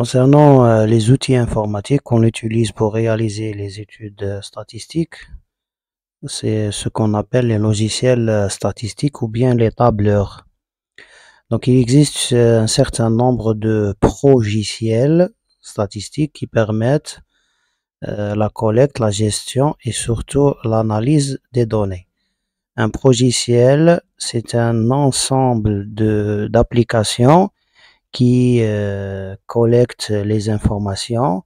Concernant euh, les outils informatiques qu'on utilise pour réaliser les études euh, statistiques, c'est ce qu'on appelle les logiciels euh, statistiques ou bien les tableurs. Donc il existe un certain nombre de progiciels statistiques qui permettent la collecte, la gestion et surtout l'analyse des données. Un progiciel, c'est un ensemble d'applications qui euh, collectent les informations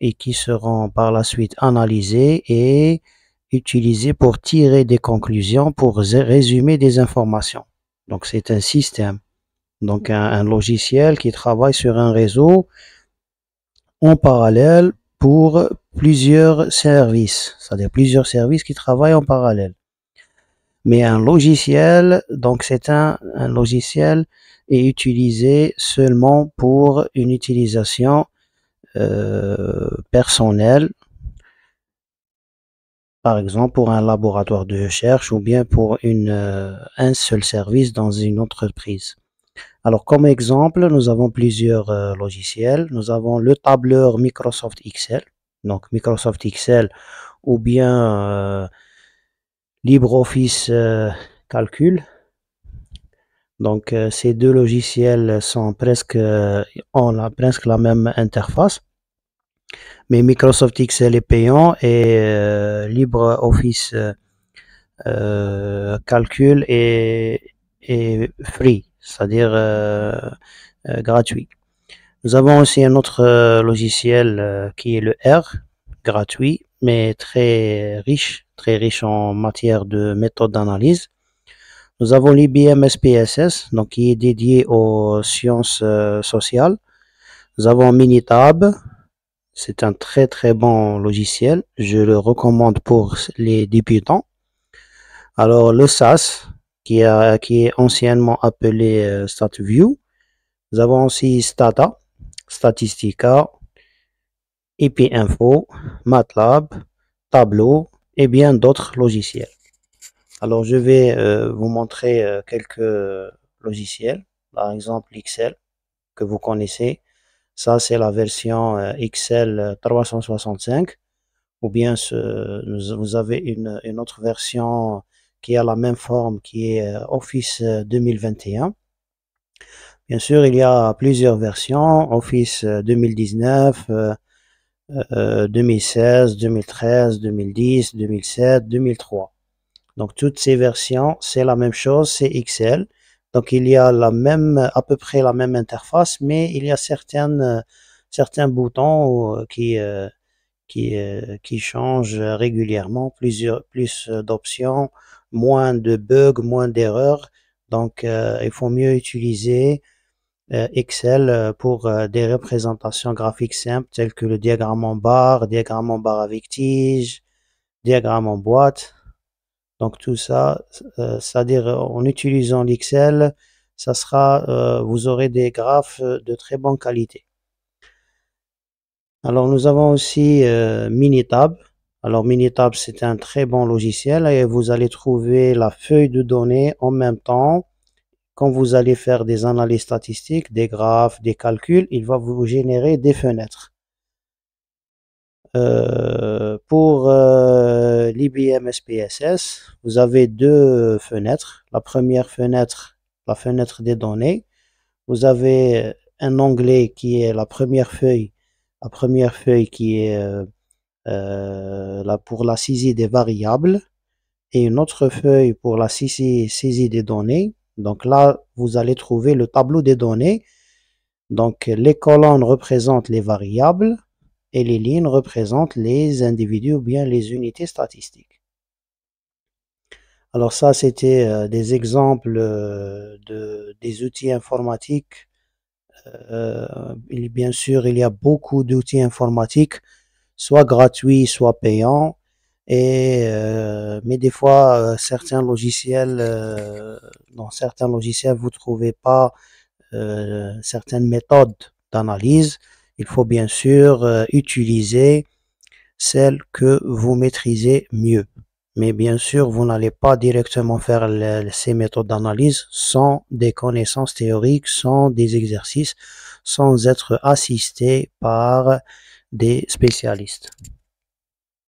et qui seront par la suite analysées et utilisées pour tirer des conclusions, pour résumer des informations. Donc c'est un système, donc un, un, logiciel qui travaille sur un réseau en parallèle pour plusieurs services, c'est-à-dire plusieurs services qui travaillent en parallèle mais un logiciel, donc c'est un, logiciel est utilisé seulement pour une utilisation euh, personnelle, par exemple pour un laboratoire de recherche ou bien pour une, euh, un seul service dans une entreprise. Alors comme exemple, nous avons plusieurs euh, logiciels. Nous avons le tableur Microsoft Excel, donc Microsoft Excel ou bien LibreOffice euh, Calcul. Donc euh, ces deux logiciels sont presque, euh, ont la, presque la même interface. Mais Microsoft Excel est payant et LibreOffice calcul est, free, c'est-à-dire gratuit. Nous avons aussi un autre logiciel qui est le R, gratuit, mais très riche, très riche en matière de méthode d'analyse. Nous avons l'IBM-SPSS, donc qui est dédié aux sciences euh, sociales. Nous avons Minitab, c'est un très très bon logiciel, je le recommande pour les débutants. Alors le SAS, qui, a, est anciennement appelé euh, StatView. Nous avons aussi Stata, Statistica, E Info, MATLAB, Tableau et bien d'autres logiciels. Alors je vais euh, vous montrer euh, quelques logiciels, par exemple Excel que vous connaissez. Ça c'est la version euh, Excel 365 ou bien ce, vous avez une, une, autre version qui a la même forme qui est Office 2021. Bien sûr, il y a plusieurs versions, Office 2019, 2016, 2013, 2010, 2007, 2003. Donc toutes ces versions, c'est la même chose, c'est Excel. Donc il y a la même, à peu près la même interface, mais il y a certaines, euh, certains boutons euh, qui, euh, qui changent régulièrement, plusieurs, plus d'options, moins de bugs, moins d'erreurs. Donc il faut mieux utiliser euh, Excel euh, pour euh, des représentations graphiques simples telles que le diagramme en barre, diagramme en barre avec tige, diagramme en boîte. Donc tout ça, c'est-à-dire en utilisant l'Excel, ça sera, vous aurez des graphes de très bonne qualité. Alors nous avons aussi Minitab. Alors Minitab, c'est un très bon logiciel et vous allez trouver la feuille de données en même temps quand vous allez faire des analyses statistiques, des graphes, des calculs, il va vous générer des fenêtres. Euh, pour euh, l'IBM SPSS, vous avez deux fenêtres. La première fenêtre, la fenêtre des données. Vous avez un onglet qui est la première feuille, la première feuille qui est euh, euh, là pour la saisie des variables et une autre feuille pour la saisie des données donc là, vous allez trouver le tableau des données. Donc les colonnes représentent les variables et les lignes représentent les individus ou bien les unités statistiques. Alors ça, c'était euh, des exemples euh, des outils informatiques. Euh, bien sûr, il y a beaucoup d'outils informatiques, soit gratuits, soit payants. Et mais des fois euh, certains logiciels, dans euh, certains logiciels, vous trouvez pas euh, certaines méthodes d'analyse. Il faut bien sûr utiliser celles que vous maîtrisez mieux. Mais bien sûr, vous n'allez pas directement faire ces méthodes d'analyse sans des connaissances théoriques, sans des exercices, sans être assisté par des spécialistes.